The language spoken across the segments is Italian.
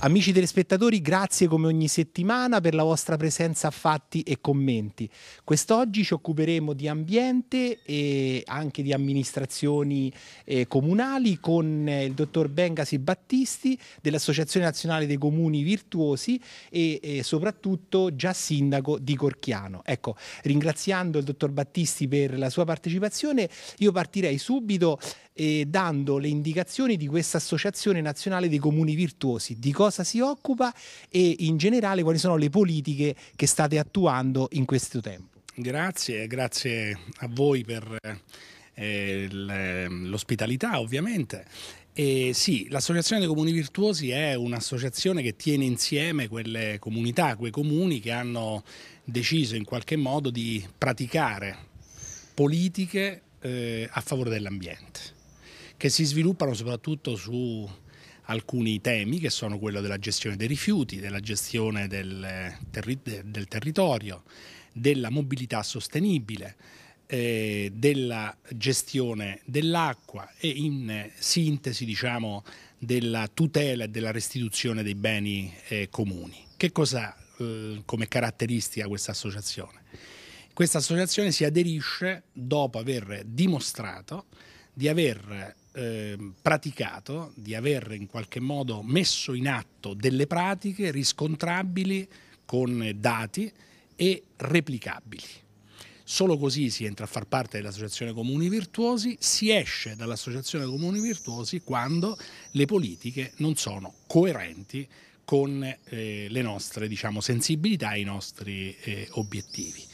Amici telespettatori, grazie come ogni settimana per la vostra presenza a fatti e commenti. Quest'oggi ci occuperemo di ambiente e anche di amministrazioni eh, comunali con eh, il dottor Bengasi Battisti dell'Associazione Nazionale dei Comuni Virtuosi e eh, soprattutto già sindaco di Corchiano. Ecco, ringraziando il dottor Battisti per la sua partecipazione, io partirei subito eh, dando le indicazioni di questa Associazione Nazionale dei Comuni Virtuosi. Di cosa cosa si occupa e in generale quali sono le politiche che state attuando in questo tempo. Grazie, grazie a voi per eh, ehm, l'ospitalità ovviamente eh, sì, l'Associazione dei Comuni Virtuosi è un'associazione che tiene insieme quelle comunità, quei comuni che hanno deciso in qualche modo di praticare politiche eh, a favore dell'ambiente, che si sviluppano soprattutto su alcuni temi che sono quello della gestione dei rifiuti, della gestione del, terri del territorio, della mobilità sostenibile, eh, della gestione dell'acqua e in sintesi diciamo, della tutela e della restituzione dei beni eh, comuni. Che cosa ha eh, come caratteristica questa associazione? Questa associazione si aderisce dopo aver dimostrato di aver Ehm, praticato, di aver in qualche modo messo in atto delle pratiche riscontrabili con dati e replicabili. Solo così si entra a far parte dell'Associazione Comuni Virtuosi, si esce dall'Associazione Comuni Virtuosi quando le politiche non sono coerenti con eh, le nostre diciamo, sensibilità e i nostri eh, obiettivi.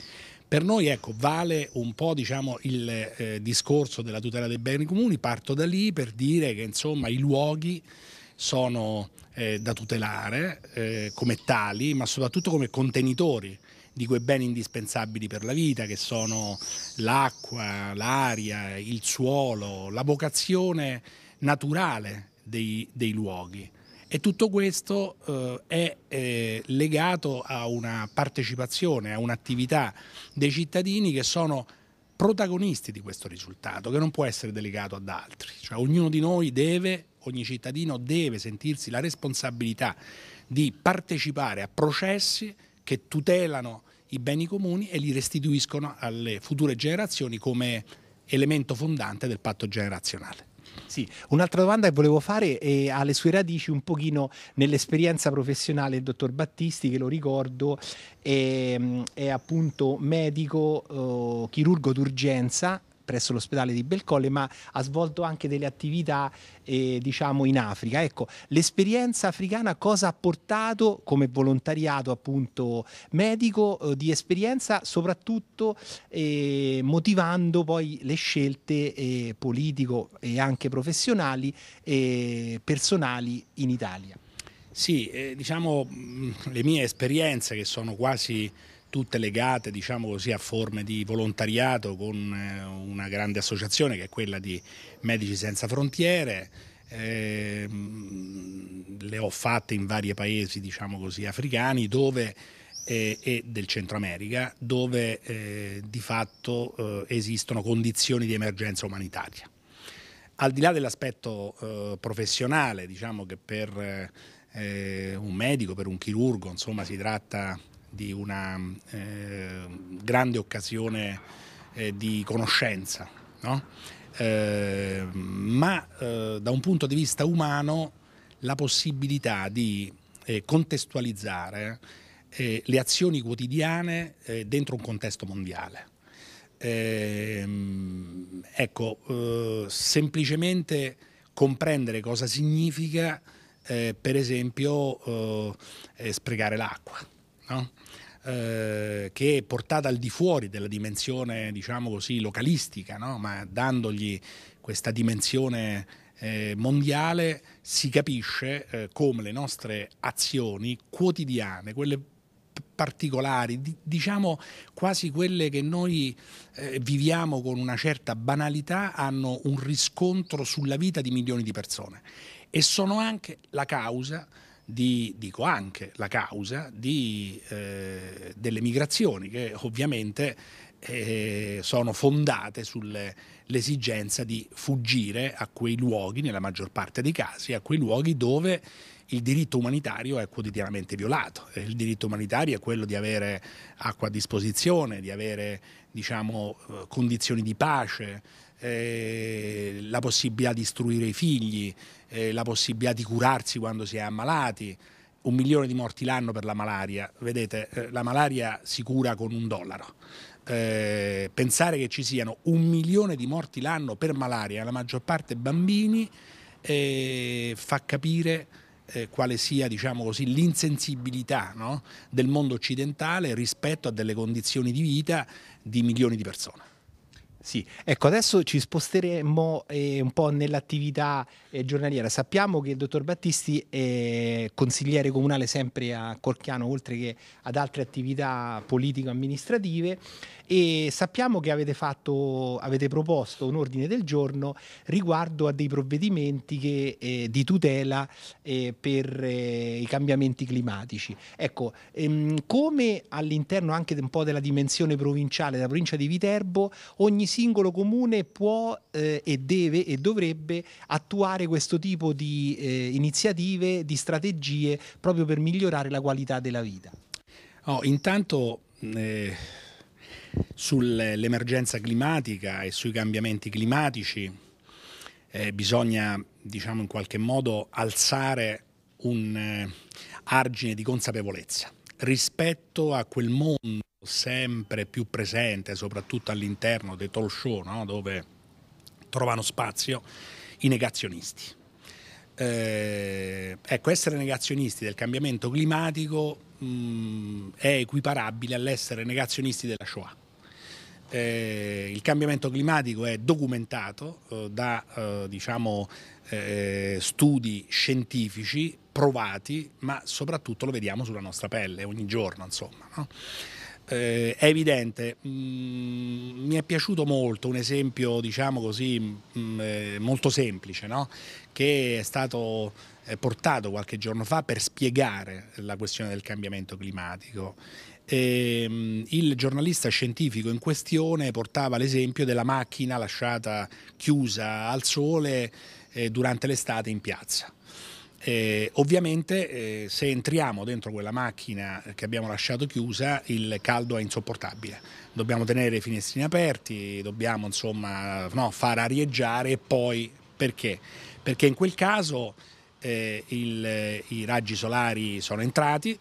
Per noi ecco, vale un po' diciamo, il eh, discorso della tutela dei beni comuni, parto da lì per dire che insomma, i luoghi sono eh, da tutelare eh, come tali, ma soprattutto come contenitori di quei beni indispensabili per la vita che sono l'acqua, l'aria, il suolo, la vocazione naturale dei, dei luoghi. E tutto questo eh, è eh, legato a una partecipazione, a un'attività dei cittadini che sono protagonisti di questo risultato, che non può essere delegato ad altri. Cioè, ognuno di noi deve, ogni cittadino deve sentirsi la responsabilità di partecipare a processi che tutelano i beni comuni e li restituiscono alle future generazioni come elemento fondante del patto generazionale. Sì, un'altra domanda che volevo fare è, ha le sue radici un pochino nell'esperienza professionale del dottor Battisti, che lo ricordo, è, ehm, è appunto medico, eh, chirurgo d'urgenza presso l'ospedale di Belcolle, ma ha svolto anche delle attività eh, diciamo in Africa. Ecco, l'esperienza africana cosa ha portato come volontariato appunto medico eh, di esperienza, soprattutto eh, motivando poi le scelte eh, politico e anche professionali e eh, personali in Italia? Sì, eh, diciamo mm, le mie esperienze che sono quasi tutte legate diciamo così, a forme di volontariato con eh, una grande associazione che è quella di Medici Senza Frontiere. Eh, le ho fatte in vari paesi diciamo così, africani dove, eh, e del Centro America dove eh, di fatto eh, esistono condizioni di emergenza umanitaria. Al di là dell'aspetto eh, professionale, diciamo che per un medico, per un chirurgo, insomma, si tratta di una eh, grande occasione eh, di conoscenza, no? eh, ma eh, da un punto di vista umano la possibilità di eh, contestualizzare eh, le azioni quotidiane dentro un contesto mondiale. ecco, semplicemente comprendere cosa significa, per esempio, sprecare l'acqua no? Eh, che è portata al di fuori della dimensione, diciamo così, localistica, no? ma dandogli questa dimensione eh, mondiale si capisce eh, come le nostre azioni quotidiane, quelle particolari, diciamo quasi quelle che noi eh, viviamo con una certa banalità, hanno un riscontro sulla vita di milioni di persone e sono anche la causa di, dico anche la causa, di, eh, delle migrazioni che ovviamente eh, sono fondate sull'esigenza di fuggire a quei luoghi, nella maggior parte dei casi, a quei luoghi dove il diritto umanitario è quotidianamente violato. Il diritto umanitario è quello di avere acqua a disposizione, di avere diciamo, eh, condizioni di pace, eh, la possibilità di istruire i figli, eh, la possibilità di curarsi quando si è ammalati, un milione di morti l'anno per la malaria. Vedete, eh, la malaria si cura con un dollaro. Eh, pensare che ci siano un milione di morti l'anno per malaria, la maggior parte bambini, eh, fa capire eh, quale sia diciamo così, l'insensibilità no? del mondo occidentale rispetto a delle condizioni di vita di milioni di persone. Sì, ecco, adesso ci sposteremo eh, un po' nell'attività eh, giornaliera. Sappiamo che il dottor Battisti è consigliere comunale sempre a Corchiano, oltre che ad altre attività politico-amministrative, e sappiamo che avete, fatto, avete proposto un ordine del giorno riguardo a dei provvedimenti che, eh, di tutela eh, per eh, i cambiamenti climatici. Ecco, ehm, come all'interno anche un po' della dimensione provinciale, della provincia di Viterbo, ogni singolo comune può eh, e deve e dovrebbe attuare questo tipo di eh, iniziative, di strategie proprio per migliorare la qualità della vita? Oh, intanto eh, sull'emergenza climatica e sui cambiamenti climatici eh, bisogna diciamo in qualche modo alzare un eh, argine di consapevolezza rispetto a quel mondo sempre più presente, soprattutto all'interno dei talk show, no? dove trovano spazio i negazionisti. Eh, ecco, essere negazionisti del cambiamento climatico mh, mm, è equiparabile all'essere negazionisti della Shoah. Eh, il cambiamento climatico è documentato eh, da eh, diciamo, eh, studi scientifici provati, ma soprattutto lo vediamo sulla nostra pelle ogni giorno. Insomma, no? eh, è evidente. Mm, mi è piaciuto molto un esempio, diciamo così, mm, mm eh, molto semplice, no? che è stato eh, portato qualche giorno fa per spiegare la questione del cambiamento climatico. E, mm, il giornalista scientifico in questione portava l'esempio della macchina lasciata chiusa al sole eh, durante l'estate in piazza eh, ovviamente eh, se entriamo dentro quella macchina che abbiamo lasciato chiusa il caldo è insopportabile, dobbiamo tenere i finestrini aperti, dobbiamo insomma no, far arieggiare e poi perché? Perché in quel caso eh, il, i raggi solari sono entrati,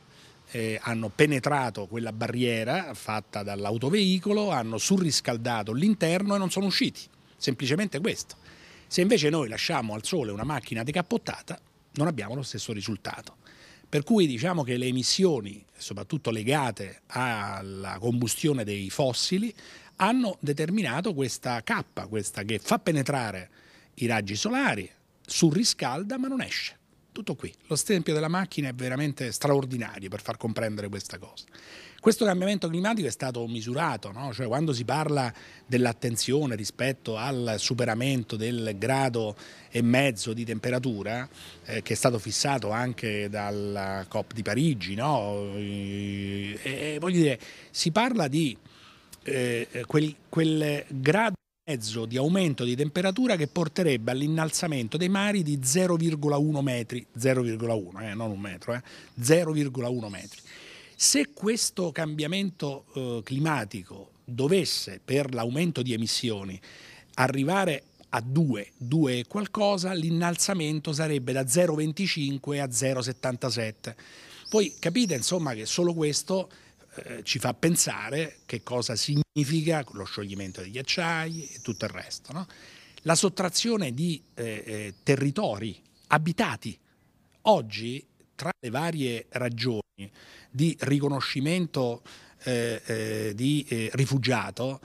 eh, hanno penetrato quella barriera fatta dall'autoveicolo, hanno surriscaldato l'interno e non sono usciti, semplicemente questo. Se invece noi lasciamo al sole una macchina decappottata, non abbiamo lo stesso risultato. Per cui diciamo che le emissioni, soprattutto legate alla combustione dei fossili, hanno determinato questa cappa, questa che fa penetrare i raggi solari, surriscalda ma non esce. Tutto qui. Lo stempio della macchina è veramente straordinario per far comprendere questa cosa. Questo cambiamento climatico è stato misurato, no? cioè quando si parla dell'attenzione rispetto al superamento del grado e mezzo di temperatura eh, che è stato fissato anche dalla COP di Parigi, no? e, eh, e, eh, voglio dire, si parla di eh, eh quel, quel grado mezzo di aumento di temperatura che porterebbe all'innalzamento dei mari di 0,1 metri, 0,1, eh, non un metro, eh, 0,1 metri. Se questo cambiamento eh, climatico dovesse, per l'aumento di emissioni, arrivare a 2, 2 e qualcosa, l'innalzamento sarebbe da 0,25 a 0,77. Voi capite insomma che solo questo eh, ci fa pensare che cosa significa lo scioglimento dei ghiacciai e tutto il resto. No? La sottrazione di eh, eh territori abitati. Oggi tra le varie ragioni di riconoscimento eh, eh, di eh, rifugiato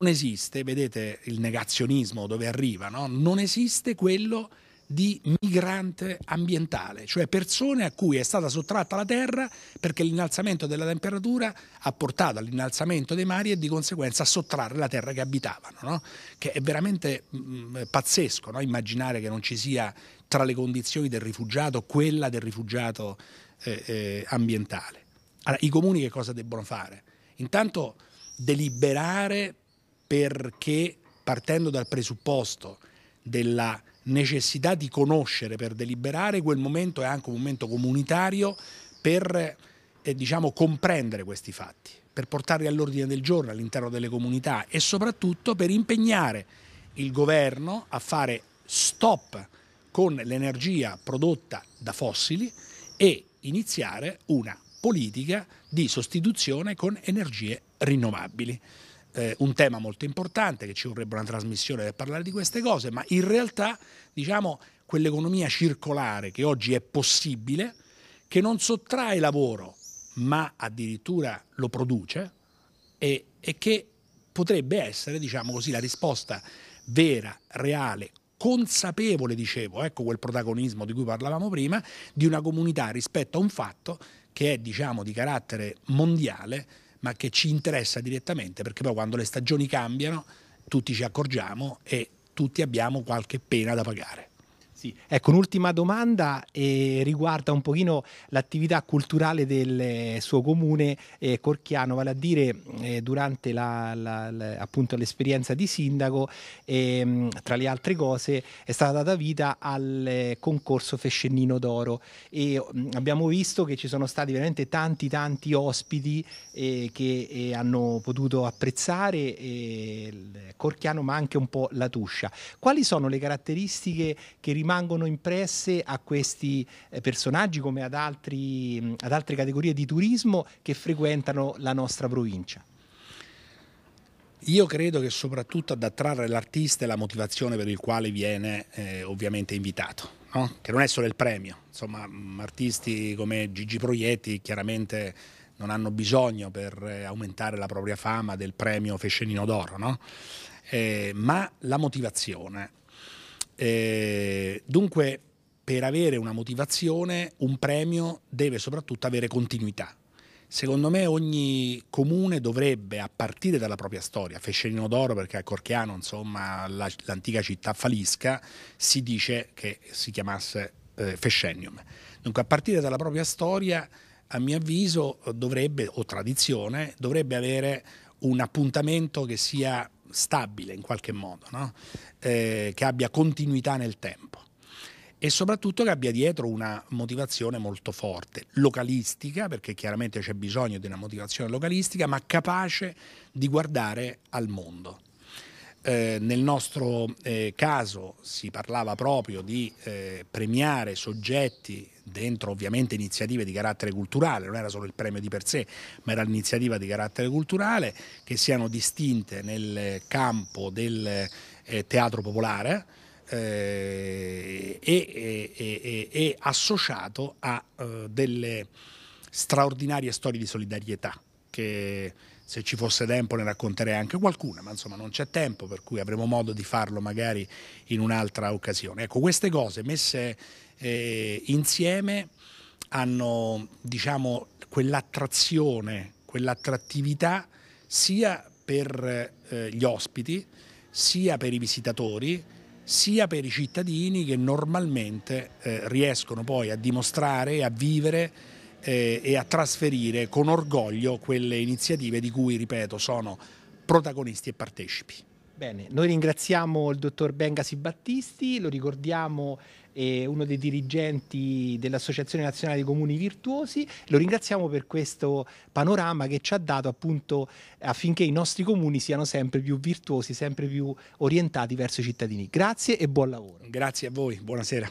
non esiste, vedete il negazionismo dove arriva, no? non esiste quello di migrante ambientale, cioè persone a cui è stata sottratta la terra perché l'innalzamento della temperatura ha portato all'innalzamento dei mari e di conseguenza a sottrarre la terra che abitavano, no? che è veramente mh, mm, pazzesco no? immaginare che non ci sia tra le condizioni del rifugiato quella del rifugiato eh, eh, ambientale. Allora, i comuni che cosa debbono fare? Intanto deliberare perché partendo dal presupposto della necessità di conoscere per deliberare, quel momento è anche un momento comunitario per eh, diciamo, comprendere questi fatti, per portarli all'ordine del giorno all'interno delle comunità e soprattutto per impegnare il governo a fare stop con l'energia prodotta da fossili e iniziare una politica di sostituzione con energie rinnovabili. Eh, un tema molto importante, che ci vorrebbe una trasmissione per parlare di queste cose, ma in realtà diciamo quell'economia circolare che oggi è possibile, che non sottrae lavoro, ma addirittura lo produce e, e che potrebbe essere diciamo così, la risposta vera, reale, consapevole, dicevo, ecco quel protagonismo di cui parlavamo prima, di una comunità rispetto a un fatto che è diciamo di carattere mondiale ma che ci interessa direttamente perché poi quando le stagioni cambiano tutti ci accorgiamo e tutti abbiamo qualche pena da pagare. Sì. Ecco, un'ultima domanda eh, riguarda un pochino l'attività culturale del eh, suo comune eh, Corchiano, vale a dire eh, durante la, la, la, appunto l'esperienza di sindaco, ehm, tra le altre cose, è stata data vita al eh, concorso Fescennino d'Oro e mh, mm, abbiamo visto che ci sono stati veramente tanti tanti ospiti eh, che hanno potuto apprezzare il Corchiano ma anche un po' la Tuscia. Quali sono le caratteristiche che rimangono rimangono impresse a questi eh, personaggi come ad, altri, ad altre categorie di turismo che frequentano la nostra provincia? Io credo che soprattutto ad attrarre l'artista è la motivazione per il quale viene eh, ovviamente invitato, no? che non è solo il premio, insomma artisti come Gigi Proietti chiaramente non hanno bisogno per eh, aumentare la propria fama del premio Fescenino d'Oro, no? eh, ma la motivazione eh, dunque, per avere una motivazione, un premio deve soprattutto avere continuità. Secondo me ogni comune dovrebbe, a partire dalla propria storia, Fescerino d'Oro perché a Corchiano, insomma, la, l'antica città falisca, si dice che si chiamasse eh, Fescenium. Dunque a partire dalla propria storia, a mio avviso, dovrebbe, o tradizione, dovrebbe avere un appuntamento che sia stabile in qualche modo, no? eh, che abbia continuità nel tempo e soprattutto che abbia dietro una motivazione molto forte, localistica, perché chiaramente c'è bisogno di una motivazione localistica, ma capace di guardare al mondo. Eh, nel nostro eh, caso si parlava proprio di eh, premiare soggetti dentro ovviamente iniziative di carattere culturale, non era solo il premio di per sé, ma era l'iniziativa di carattere culturale, che siano distinte nel campo del eh, teatro popolare. Eh, e, e, e, e, associato a delle straordinarie storie di solidarietà che se ci fosse tempo ne racconterei anche qualcuna, ma insomma non c'è tempo, per cui avremo modo di farlo magari in un'altra occasione. Ecco, queste cose messe eh, insieme hanno, diciamo, quell'attrazione, quell'attrattività sia per eh, gli ospiti, sia per i visitatori, sia per i cittadini che normalmente eh, riescono poi a dimostrare e a vivere eh, e a trasferire con orgoglio quelle iniziative di cui, ripeto, sono protagonisti e partecipi. Bene, noi ringraziamo il dottor Bengasi Battisti, lo ricordiamo è uno dei dirigenti dell'Associazione Nazionale dei Comuni Virtuosi, lo ringraziamo per questo panorama che ci ha dato appunto affinché i nostri comuni siano sempre più virtuosi, sempre più orientati verso i cittadini. Grazie e buon lavoro. Grazie a voi, buonasera.